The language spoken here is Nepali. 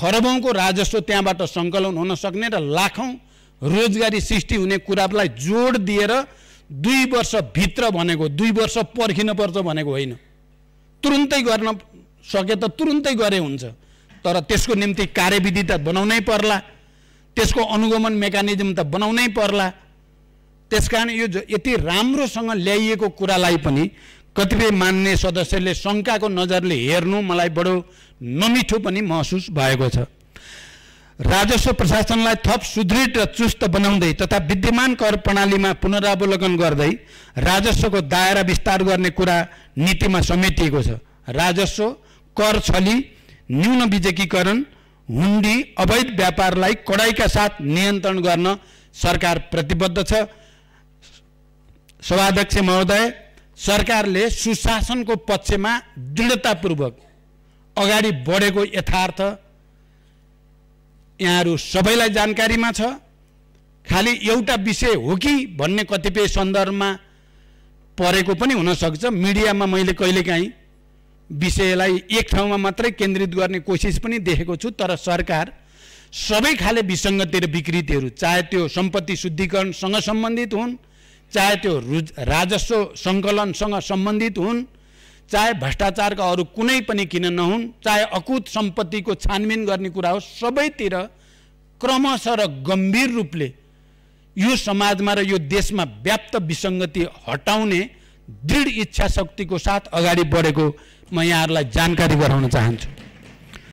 खरबौँको राजस्व त्यहाँबाट सङ्कलन हुन सक्ने र लाखौँ रोजगारी सृष्टि हुने कुरालाई जोड दिएर दुई वर्षभित्र भनेको दुई वर्ष पर्छ भनेको होइन तुरुन्तै गर्न सके त तुरुन्तै गरे हुन्छ तर त्यसको निम्ति कार्यविधि त बनाउनै पर्ला त्यसको अनुगमन मेकानिजम त बनाउनै पर्ला त्यस कारण यो यति राम्रोसँग ल्याइएको कुरालाई पनि कतिपय मान्ने सदस्यले शङ्काको नजरले हेर्नु मलाई बडो नमिठो पनि महसुस भएको छ राजस्व प्रशासनलाई थप सुदृढ र चुस्त बनाउँदै तथा विद्यमान कर प्रणालीमा पुनरावलोकन गर्दै राजस्वको दायरा विस्तार गर्ने कुरा नीतिमा समेटिएको छ राजस्व कर छली न्यून विजेकीकरण हुन्डी अवैध व्यापारलाई कडाइका साथ नियन्त्रण गर्न सरकार प्रतिबद्ध छ सभाध्यक्ष महोदय सरकारले सुशासनको पक्षमा दृढतापूर्वक अगाडि बढेको यथार्थ यहाँहरू सबैलाई जानकारीमा छ खालि एउटा विषय हो कि भन्ने कतिपय सन्दर्भमा परेको पनि हुनसक्छ मिडियामा मैले कहिलेकाहीँ विषयलाई एक ठाउँमा मात्रै केन्द्रित गर्ने कोसिस पनि देखेको छु तर सरकार सबै खाले विसङ्गति र विकृतिहरू चाहे त्यो सम्पत्ति शुद्धिकरणसँग सम्बन्धित हुन् चाहे त्यो राजस्व सङ्कलनसँग सम्बन्धित हुन् चाहे भ्रष्टाचारका अरू कुनै पनि किन नहुन् चाहे अकुत सम्पत्तिको छानबिन गर्ने कुरा हो सबैतिर क्रमशः र गम्भीर रूपले यो समाजमा र यो देशमा व्याप्त विसङ्गति हटाउने दृढ इच्छा शक्तिको साथ अगाडि बढेको म यहाँहरूलाई जानकारी गराउन चाहन्छु